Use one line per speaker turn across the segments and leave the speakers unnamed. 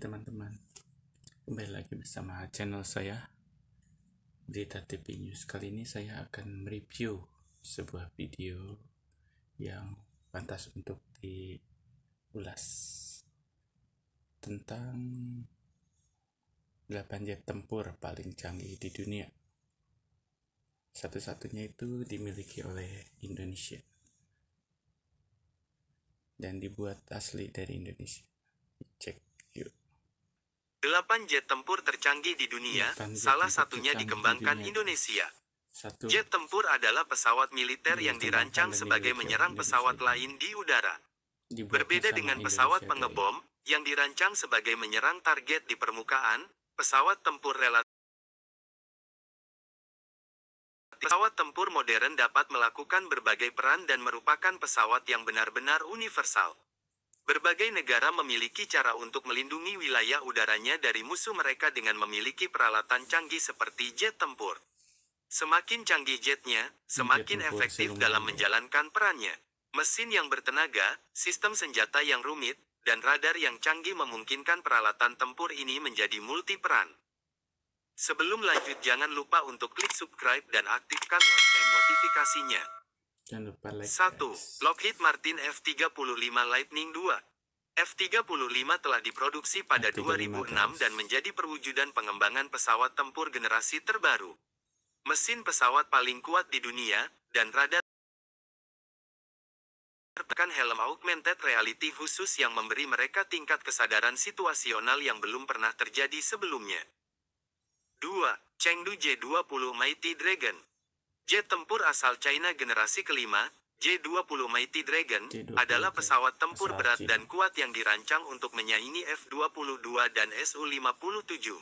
teman-teman kembali lagi bersama channel saya berita TV News kali ini saya akan mereview sebuah video yang pantas untuk diulas tentang 8 jet tempur paling canggih di dunia satu-satunya itu dimiliki oleh Indonesia dan dibuat asli dari Indonesia cek 8 jet tempur tercanggih di dunia, salah satunya dikembangkan di Indonesia. Satu. Jet tempur adalah pesawat militer yang dirancang sebagai menyerang pesawat lain di udara.
Berbeda dengan pesawat
pengebom, yang dirancang sebagai menyerang target di permukaan, pesawat tempur relatif Pesawat tempur modern dapat melakukan berbagai peran dan merupakan pesawat yang benar-benar universal. Berbagai negara memiliki cara untuk melindungi wilayah udaranya dari musuh mereka dengan memiliki peralatan canggih seperti jet tempur. Semakin canggih jetnya, semakin efektif dalam menjalankan perannya. Mesin yang bertenaga, sistem senjata yang rumit, dan radar yang canggih memungkinkan peralatan tempur ini menjadi multi peran. Sebelum lanjut jangan lupa untuk klik subscribe dan aktifkan lonceng notifikasinya. Jangan lupa like 1. Lockheed Martin F-35 Lightning dua. F-35 telah diproduksi pada F-35 2006 guys. dan menjadi perwujudan pengembangan pesawat tempur generasi terbaru. Mesin pesawat paling kuat di dunia, dan radar menerapkan helm augmented reality khusus yang memberi mereka tingkat kesadaran situasional yang belum pernah terjadi sebelumnya. 2. Chengdu J-20 Mighty Dragon Jet tempur asal China generasi kelima, J-20 Mighty Dragon, J20 adalah pesawat tempur berat dan kuat yang dirancang untuk menyaingi F-22 dan Su-57.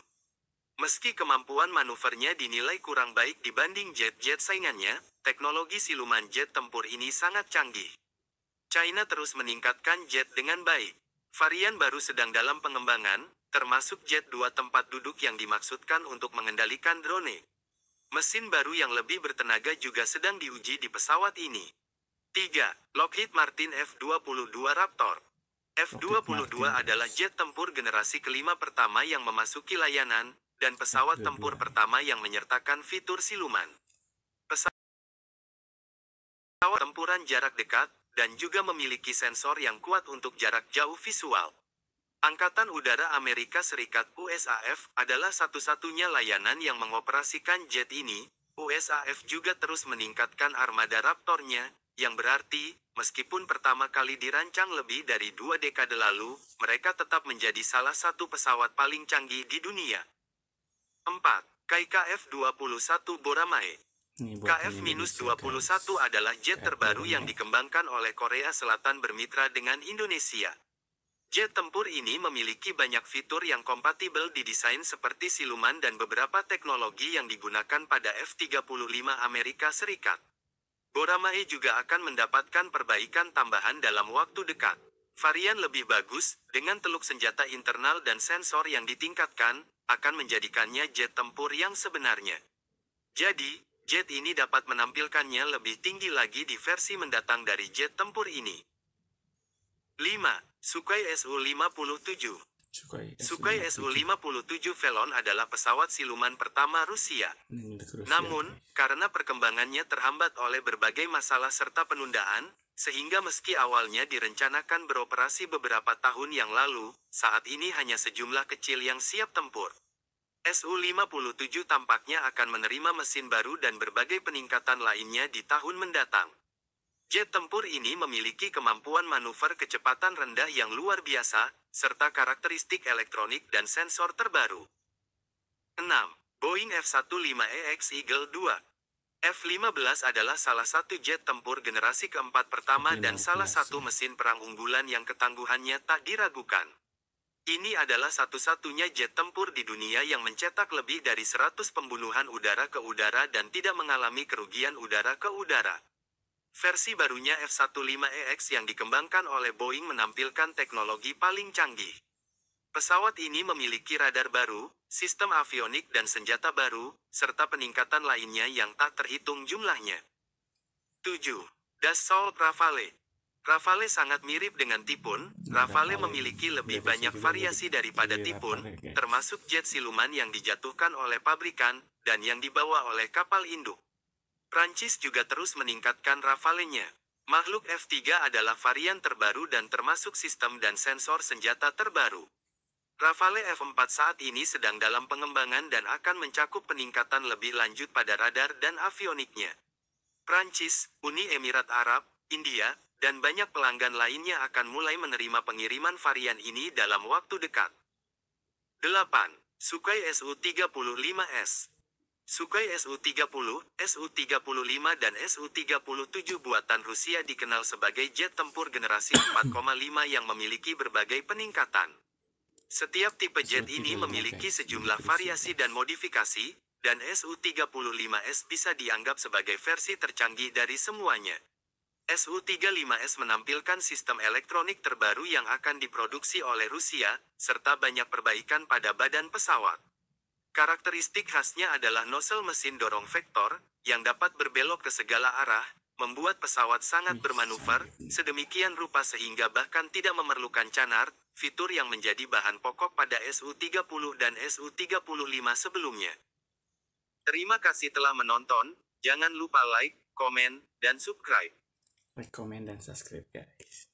Meski kemampuan manuvernya dinilai kurang baik dibanding jet-jet saingannya, teknologi siluman jet tempur ini sangat canggih. China terus meningkatkan jet dengan baik. Varian baru sedang dalam pengembangan, termasuk jet dua tempat duduk yang dimaksudkan untuk mengendalikan drone. Mesin baru yang lebih bertenaga juga sedang diuji di pesawat ini. 3. Lockheed Martin F-22 Raptor F-22 adalah jet tempur generasi kelima pertama yang memasuki layanan, dan pesawat tempur pertama yang menyertakan fitur siluman. Pesawat tempuran jarak dekat, dan juga memiliki sensor yang kuat untuk jarak jauh visual. Angkatan Udara Amerika Serikat USAF adalah satu-satunya layanan yang mengoperasikan jet ini. USAF juga terus meningkatkan armada Raptornya, yang berarti, meskipun pertama kali dirancang lebih dari dua dekade lalu, mereka tetap menjadi salah satu pesawat paling canggih di dunia. 4. kkf 21 Boramae KF-21 adalah jet terbaru yang dikembangkan oleh Korea Selatan bermitra dengan Indonesia. Jet tempur ini memiliki banyak fitur yang kompatibel di desain seperti siluman dan beberapa teknologi yang digunakan pada F-35 Amerika Serikat. Boramae juga akan mendapatkan perbaikan tambahan dalam waktu dekat. Varian lebih bagus, dengan teluk senjata internal dan sensor yang ditingkatkan, akan menjadikannya jet tempur yang sebenarnya. Jadi, jet ini dapat menampilkannya lebih tinggi lagi di versi mendatang dari jet tempur ini. 5. Sukai Su-57 Sukai Su-57 Velon adalah pesawat siluman pertama Rusia. Ya. Namun, karena perkembangannya terhambat oleh berbagai masalah serta penundaan, sehingga meski awalnya direncanakan beroperasi beberapa tahun yang lalu, saat ini hanya sejumlah kecil yang siap tempur. Su-57 tampaknya akan menerima mesin baru dan berbagai peningkatan lainnya di tahun mendatang. Jet tempur ini memiliki kemampuan manuver kecepatan rendah yang luar biasa, serta karakteristik elektronik dan sensor terbaru. 6. Boeing F-15EX Eagle II F-15 adalah salah satu jet tempur generasi keempat pertama dan salah satu mesin perang unggulan yang ketangguhannya tak diragukan. Ini adalah satu-satunya jet tempur di dunia yang mencetak lebih dari 100 pembunuhan udara ke udara dan tidak mengalami kerugian udara ke udara. Versi barunya F-15EX yang dikembangkan oleh Boeing menampilkan teknologi paling canggih. Pesawat ini memiliki radar baru, sistem avionik dan senjata baru, serta peningkatan lainnya yang tak terhitung jumlahnya. 7. Dassault Rafale Rafale sangat mirip dengan Tipun, Rafale memiliki lebih banyak variasi daripada Tipun, termasuk jet siluman yang dijatuhkan oleh pabrikan, dan yang dibawa oleh kapal induk. Prancis juga terus meningkatkan Rafale-nya. Makhluk F3 adalah varian terbaru dan termasuk sistem dan sensor senjata terbaru. Rafale F4 saat ini sedang dalam pengembangan dan akan mencakup peningkatan lebih lanjut pada radar dan avioniknya. Prancis, Uni Emirat Arab, India, dan banyak pelanggan lainnya akan mulai menerima pengiriman varian ini dalam waktu dekat. 8. Sukai Su-35S Sukhoi Su-30, Su-35 dan Su-37 buatan Rusia dikenal sebagai jet tempur generasi 4,5 yang memiliki berbagai peningkatan. Setiap tipe jet ini memiliki ya. sejumlah variasi dan modifikasi, dan Su-35S bisa dianggap sebagai versi tercanggih dari semuanya. Su-35S menampilkan sistem elektronik terbaru yang akan diproduksi oleh Rusia, serta banyak perbaikan pada badan pesawat. Karakteristik khasnya adalah nozzle mesin dorong vektor, yang dapat berbelok ke segala arah, membuat pesawat sangat bermanuver, sedemikian rupa sehingga bahkan tidak memerlukan canard, fitur yang menjadi bahan pokok pada SU-30 dan SU-35 sebelumnya. Terima kasih telah menonton, jangan lupa like, komen, dan subscribe. Like, komen, dan subscribe guys.